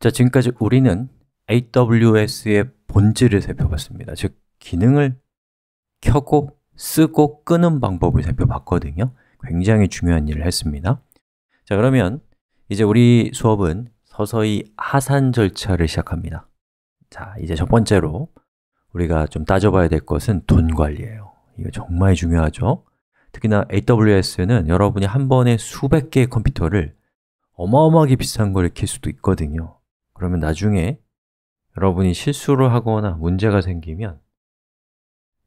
자, 지금까지 우리는 AWS의 본질을 살펴봤습니다 즉, 기능을 켜고, 쓰고, 끄는 방법을 살펴봤거든요 굉장히 중요한 일을 했습니다 자, 그러면 이제 우리 수업은 서서히 하산 절차를 시작합니다 자, 이제 첫 번째로 우리가 좀 따져봐야 될 것은 돈 관리예요 이거 정말 중요하죠 특히나 AWS는 여러분이 한 번에 수백 개의 컴퓨터를 어마어마하게 비싼 걸켤 수도 있거든요 그러면 나중에 여러분이 실수를 하거나 문제가 생기면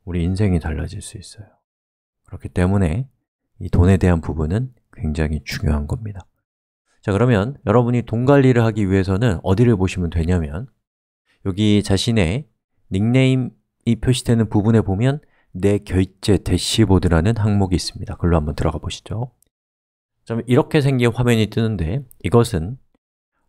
우리 인생이 달라질 수 있어요 그렇기 때문에 이 돈에 대한 부분은 굉장히 중요한 겁니다 자 그러면 여러분이 돈 관리를 하기 위해서는 어디를 보시면 되냐면 여기 자신의 닉네임이 표시되는 부분에 보면 내 결제 대시보드라는 항목이 있습니다 글로 한번 들어가 보시죠 이렇게 생긴 화면이 뜨는데 이것은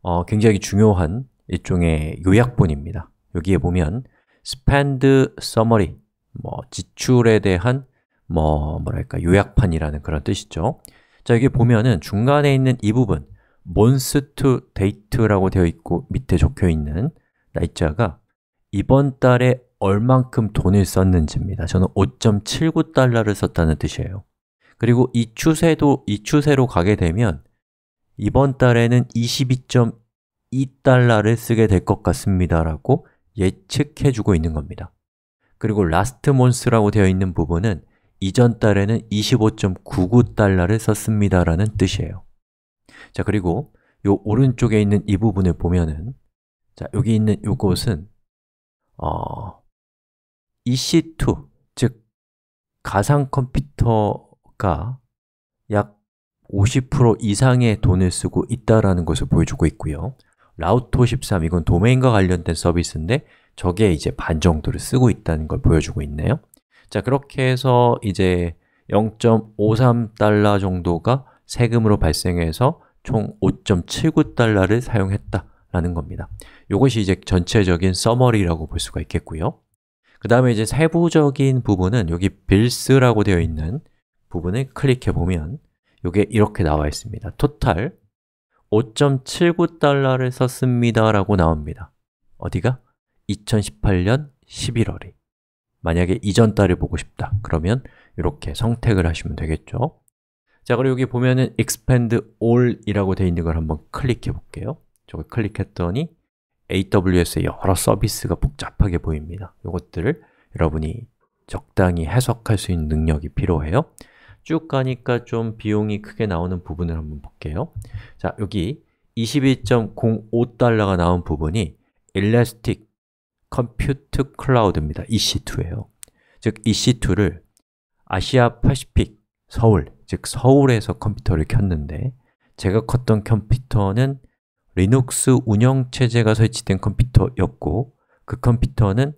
어, 굉장히 중요한 일종의 요약본입니다. 여기에 보면 spend summary, 뭐 지출에 대한 뭐 뭐랄까 요약판이라는 그런 뜻이죠. 자, 여기 보면은 중간에 있는 이 부분 month to date라고 되어 있고 밑에 적혀 있는 날짜가 이번 달에 얼만큼 돈을 썼는지입니다. 저는 5.79달러를 썼다는 뜻이에요. 그리고 이 추세도 이 추세로 가게 되면 이번 달에는 2 2 2달러를 쓰게 될 것 같습니다라고 예측해주고 있는 겁니다 그리고 last month라고 되어 있는 부분은 이전 달에는 25.99달러를 썼습니다라는 뜻이에요 자, 그리고 요 오른쪽에 있는 이 부분을 보면은 자, 여기 있는 이곳은 어, EC2, 즉 가상 컴퓨터가 약 50% 이상의 돈을 쓰고 있다라는 것을 보여주고 있고요 라우토13 이건 도메인과 관련된 서비스인데 저게 이제 반 정도를 쓰고 있다는 걸 보여주고 있네요 자 그렇게 해서 이제 0.53달러 정도가 세금으로 발생해서 총 5.79달러를 사용했다라는 겁니다 이것이 이제 전체적인 서머리라고 볼 수가 있겠고요 그 다음에 이제 세부적인 부분은 여기 빌스라고 되어 있는 부분을 클릭해 보면 이게 이렇게 나와 있습니다 토탈 5.79달러를 썼습니다 라고 나옵니다 어디가? 2018년 11월이 만약에 이전 달을 보고 싶다 그러면 이렇게 선택을 하시면 되겠죠 자 그리고 여기 보면은 expand all 이라고 되어 있는 걸 한번 클릭해 볼게요 저걸 클릭했더니 AWS의 여러 서비스가 복잡하게 보입니다 이것들을 여러분이 적당히 해석할 수 있는 능력이 필요해요 쭉 가니까 좀 비용이 크게 나오는 부분을 한번 볼게요. 자, 여기 22.05달러가 나온 부분이 Elastic Compute Cloud입니다. e c 2에요 즉, EC2를 아시아 파시픽 서울, 즉 서울에서 컴퓨터를 켰는데 제가 컸던 컴퓨터는 리눅스 운영체제가 설치된 컴퓨터였고 그 컴퓨터는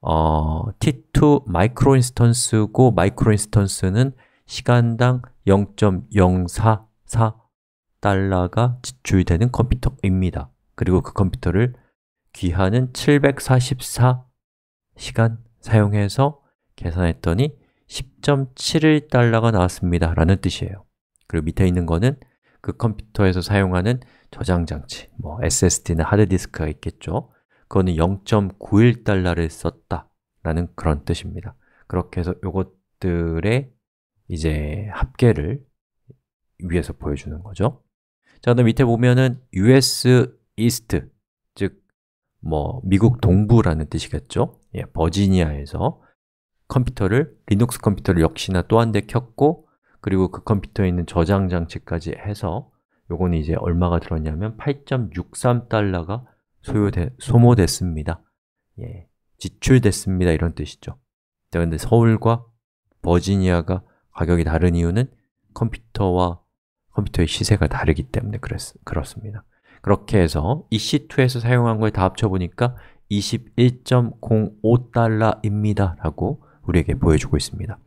어, T2 마이크로 인스턴스고 마이크로 인스턴스는 시간당 0.044달러가 지출되는 컴퓨터입니다. 그리고 그 컴퓨터를 귀하는 744시간 사용해서 계산했더니 10.71달러가 나왔습니다 라는 뜻이에요 그리고 밑에 있는 거는 그 컴퓨터에서 사용하는 저장장치 뭐 SSD나 하드디스크가 있겠죠 그거는 0.91달러를 썼다 라는 그런 뜻입니다 그렇게 해서 이것들의 이제 합계를 위해서 보여주는 거죠 자, 그럼 밑에 보면은 US East 즉, 뭐 미국 동부라는 뜻이겠죠 예, 버지니아에서 컴퓨터를, 리눅스 컴퓨터를 역시나 또 한 대 켰고 그리고 그 컴퓨터에 있는 저장 장치까지 해서 요거는 이제 얼마가 들었냐면 8.63달러가 소요되, 소모됐습니다 예, 지출됐습니다 이런 뜻이죠 자, 근데 서울과 버지니아가 가격이 다른 이유는 컴퓨터와 컴퓨터의 시세가 다르기 때문에 그랬, 그렇습니다 그렇게 해서 EC2에서 사용한 걸 다 합쳐보니까 21.05달러입니다 라고 우리에게 보여주고 있습니다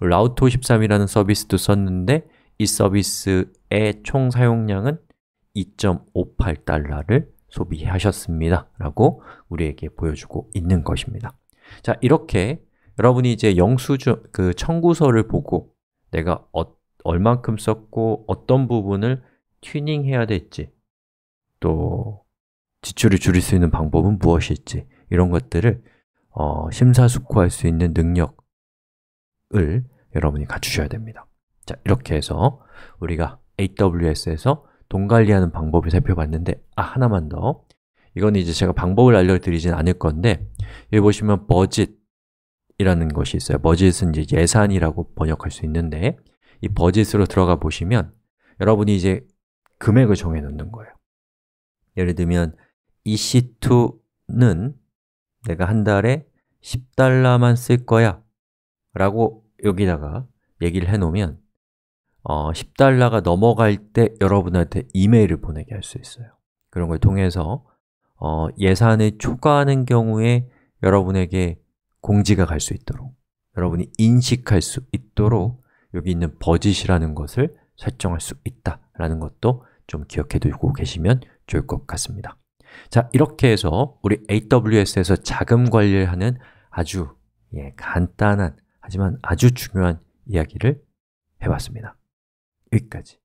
라우트53이라는 서비스도 썼는데 이 서비스의 총 사용량은 2.58달러를 소비하셨습니다 라고 우리에게 보여주고 있는 것입니다 자, 이렇게 여러분이 이제 영수증, 그 청구서를 보고 내가 어, 얼만큼 썼고 어떤 부분을 튜닝해야 될지 또 지출을 줄일 수 있는 방법은 무엇일지 이런 것들을 어, 심사숙고할 수 있는 능력을 여러분이 갖추셔야 됩니다 자, 이렇게 해서 우리가 AWS에서 돈 관리하는 방법을 살펴봤는데 아, 하나만 더 이건 이제 제가 방법을 알려드리진 않을 건데 여기 보시면 버짓 이라는 것이 있어요 버짓은 이제 예산이라고 번역할 수 있는데 이 버짓으로 들어가 보시면 여러분이 이제 금액을 정해 놓는 거예요 예를 들면 EC2는 내가 한 달에 10달러만 쓸 거야 라고 여기다가 얘기를 해놓으면 어, 10달러가 넘어갈 때 여러분한테 이메일을 보내게 할 수 있어요 그런 걸 통해서 어, 예산을 초과하는 경우에 여러분에게 공지가 갈 수 있도록 여러분이 인식할 수 있도록 여기 있는 버짓이라는 것을 설정할 수 있다라는 것도 좀 기억해 두고 계시면 좋을 것 같습니다 자, 이렇게 해서 우리 AWS에서 자금 관리를 하는 아주 예, 간단한 하지만 아주 중요한 이야기를 해봤습니다 여기까지